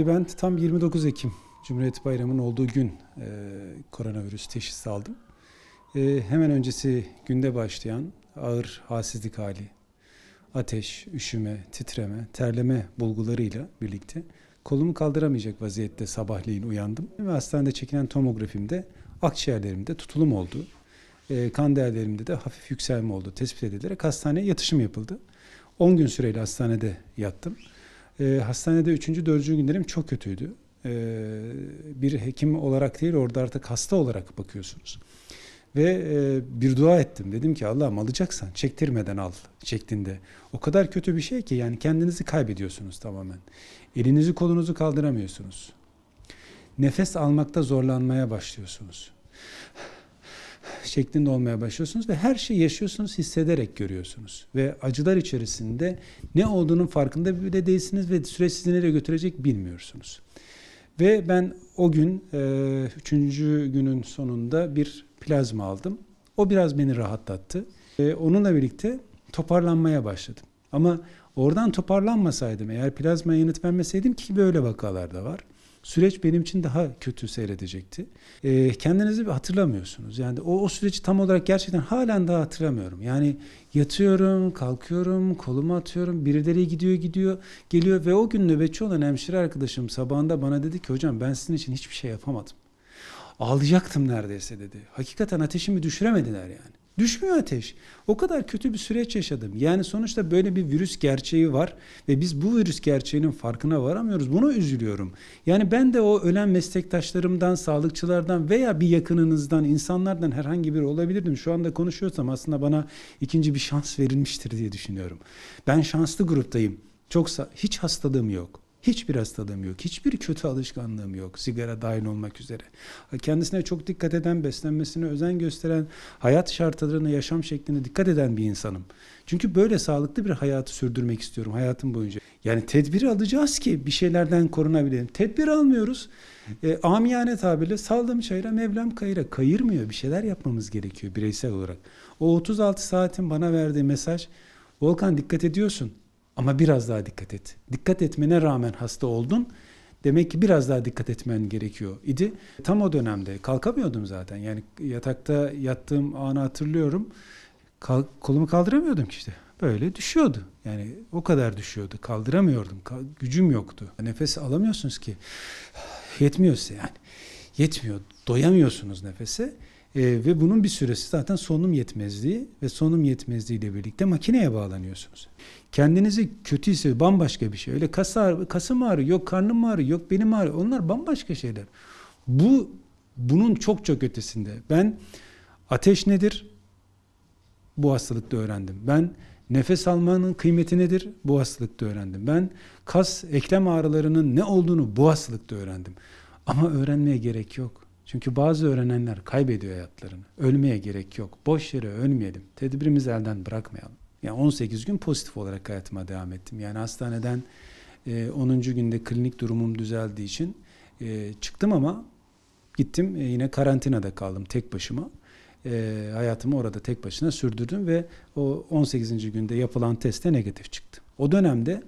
Ben tam 29 Ekim Cumhuriyet Bayramı'nın olduğu gün e, koronavirüs teşhisi aldım. E, hemen öncesi günde başlayan ağır halsizlik hali, ateş, üşüme, titreme, terleme bulgularıyla birlikte kolumu kaldıramayacak vaziyette sabahleyin uyandım. Ve hastanede çekilen tomografimde akciğerlerimde tutulum oldu. E, kan değerlerimde de hafif yükselme oldu tespit edilerek hastaneye yatışım yapıldı. 10 gün süreyle hastanede yattım. E, hastanede üçüncü, dördüncü günlerim çok kötüydü. E, bir hekim olarak değil orada artık hasta olarak bakıyorsunuz. Ve e, bir dua ettim. Dedim ki Allah'ım alacaksan çektirmeden al şeklinde. O kadar kötü bir şey ki yani kendinizi kaybediyorsunuz tamamen. Elinizi kolunuzu kaldıramıyorsunuz. Nefes almakta zorlanmaya başlıyorsunuz şeklinde olmaya başlıyorsunuz ve her şeyi yaşıyorsunuz, hissederek görüyorsunuz. Ve acılar içerisinde ne olduğunun farkında bile değilsiniz ve süreç sizi nereye götürecek bilmiyorsunuz. Ve ben o gün, e, üçüncü günün sonunda bir plazma aldım. O biraz beni rahatlattı. E, onunla birlikte toparlanmaya başladım. Ama oradan toparlanmasaydım, eğer plazmaya yanıt vermeseydim ki böyle vakalar da var süreç benim için daha kötü seyredecekti. E, kendinizi bir hatırlamıyorsunuz. Yani o, o süreci tam olarak gerçekten halen daha hatırlamıyorum. Yani yatıyorum, kalkıyorum, kolumu atıyorum. Birileri gidiyor gidiyor, geliyor ve o gün nöbetçi olan hemşire arkadaşım sabahında bana dedi ki hocam ben sizin için hiçbir şey yapamadım. Ağlayacaktım neredeyse dedi. Hakikaten ateşimi düşüremediler yani. Düşmüyor ateş. O kadar kötü bir süreç yaşadım. Yani sonuçta böyle bir virüs gerçeği var ve biz bu virüs gerçeğinin farkına varamıyoruz. Bunu üzülüyorum. Yani ben de o ölen meslektaşlarımdan, sağlıkçılardan veya bir yakınınızdan, insanlardan herhangi biri olabilirdim. Şu anda konuşuyorsam aslında bana ikinci bir şans verilmiştir diye düşünüyorum. Ben şanslı gruptayım. Çok hiç hastalığım yok. Hiçbir hastalığım yok. Hiçbir kötü alışkanlığım yok. Sigara dahil olmak üzere. Kendisine çok dikkat eden, beslenmesine özen gösteren, hayat şartlarına, yaşam şekline dikkat eden bir insanım. Çünkü böyle sağlıklı bir hayatı sürdürmek istiyorum hayatım boyunca. Yani tedbiri alacağız ki bir şeylerden korunabilelim. Tedbir almıyoruz. E, amiyane tabirle saldım çayıra Mevlam kayıra. Kayırmıyor. Bir şeyler yapmamız gerekiyor bireysel olarak. O 36 saatin bana verdiği mesaj Volkan dikkat ediyorsun. Ama biraz daha dikkat et. Dikkat etmene rağmen hasta oldun. Demek ki biraz daha dikkat etmen gerekiyor idi. Tam o dönemde kalkamıyordum zaten. Yani yatakta yattığım anı hatırlıyorum. Kal- kolumu kaldıramıyordum ki işte. Böyle düşüyordu. Yani o kadar düşüyordu. Kaldıramıyordum. Kal- gücüm yoktu. Nefes alamıyorsunuz ki. Yetmiyorsa yani. Yetmiyor. Doyamıyorsunuz nefese. E, ve bunun bir süresi zaten sonum yetmezliği ve sonum yetmezliği ile birlikte makineye bağlanıyorsunuz. Kendinizi kötü hissediyor, bambaşka bir şey. Öyle kas ağrı, kasım ağrı, yok karnım ağrı, yok benim ağrı. Onlar bambaşka şeyler. Bu bunun çok çok ötesinde. Ben ateş nedir? Bu hastalıkta öğrendim. Ben nefes almanın kıymeti nedir? Bu hastalıkta öğrendim. Ben kas eklem ağrılarının ne olduğunu bu hastalıkta öğrendim. Ama öğrenmeye gerek yok. Çünkü bazı öğrenenler kaybediyor hayatlarını. Ölmeye gerek yok. Boş yere ölmeyelim. Tedbirimizi elden bırakmayalım. Yani 18 gün pozitif olarak hayatıma devam ettim. Yani hastaneden 10. E, günde klinik durumum düzeldiği için e, çıktım ama gittim e, yine karantinada kaldım tek başıma. hayatımı orada tek başına sürdürdüm ve o 18. günde yapılan teste negatif çıktı. O dönemde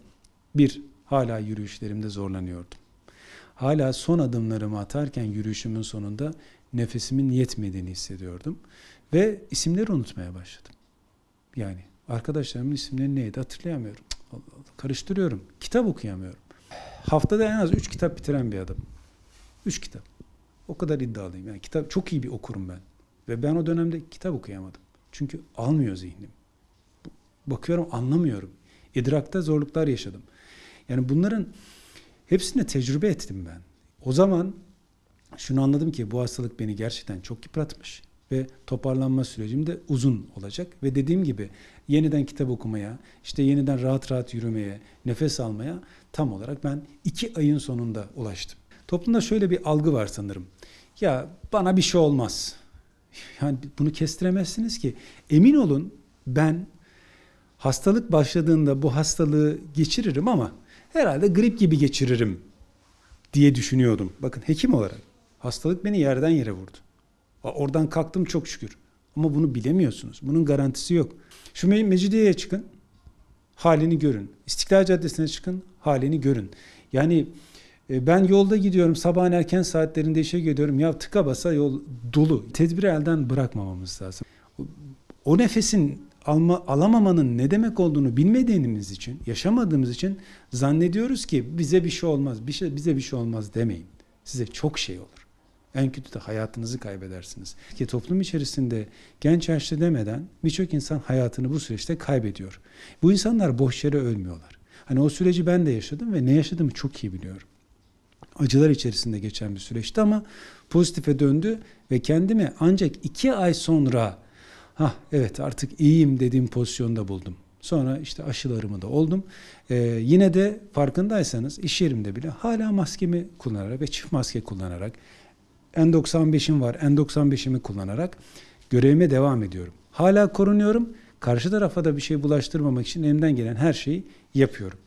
bir hala yürüyüşlerimde zorlanıyordum hala son adımlarımı atarken yürüyüşümün sonunda nefesimin yetmediğini hissediyordum. Ve isimleri unutmaya başladım. Yani arkadaşlarımın isimleri neydi hatırlayamıyorum. Allah Allah, karıştırıyorum. Kitap okuyamıyorum. Haftada en az 3 kitap bitiren bir adam. 3 kitap. O kadar iddialıyım. Yani kitap çok iyi bir okurum ben. Ve ben o dönemde kitap okuyamadım. Çünkü almıyor zihnim. Bakıyorum anlamıyorum. İdrakta zorluklar yaşadım. Yani bunların Hepsini tecrübe ettim ben. O zaman şunu anladım ki bu hastalık beni gerçekten çok yıpratmış ve toparlanma sürecim de uzun olacak ve dediğim gibi yeniden kitap okumaya, işte yeniden rahat rahat yürümeye, nefes almaya tam olarak ben iki ayın sonunda ulaştım. Toplumda şöyle bir algı var sanırım. Ya bana bir şey olmaz. Yani bunu kestiremezsiniz ki. Emin olun ben hastalık başladığında bu hastalığı geçiririm ama herhalde grip gibi geçiririm diye düşünüyordum. Bakın hekim olarak hastalık beni yerden yere vurdu. Oradan kalktım çok şükür. Ama bunu bilemiyorsunuz. Bunun garantisi yok. Şu Mecidiye'ye çıkın, halini görün. İstiklal Caddesi'ne çıkın, halini görün. Yani e, ben yolda gidiyorum, sabahın erken saatlerinde işe gidiyorum. Ya tıka basa yol dolu. Tedbiri elden bırakmamamız lazım. O nefesin alma, alamamanın ne demek olduğunu bilmediğimiz için, yaşamadığımız için zannediyoruz ki bize bir şey olmaz, bir şey, bize bir şey olmaz demeyin. Size çok şey olur. En kötü de hayatınızı kaybedersiniz. Ki toplum içerisinde genç yaşlı demeden birçok insan hayatını bu süreçte kaybediyor. Bu insanlar boş yere ölmüyorlar. Hani o süreci ben de yaşadım ve ne yaşadığımı çok iyi biliyorum. Acılar içerisinde geçen bir süreçti ama pozitife döndü ve kendimi ancak iki ay sonra ha evet artık iyiyim dediğim pozisyonda buldum. Sonra işte aşılarımı da oldum. Ee, yine de farkındaysanız iş yerimde bile hala maskemi kullanarak ve çift maske kullanarak N95'im var N95'imi kullanarak görevime devam ediyorum. Hala korunuyorum. Karşı tarafa da bir şey bulaştırmamak için elimden gelen her şeyi yapıyorum.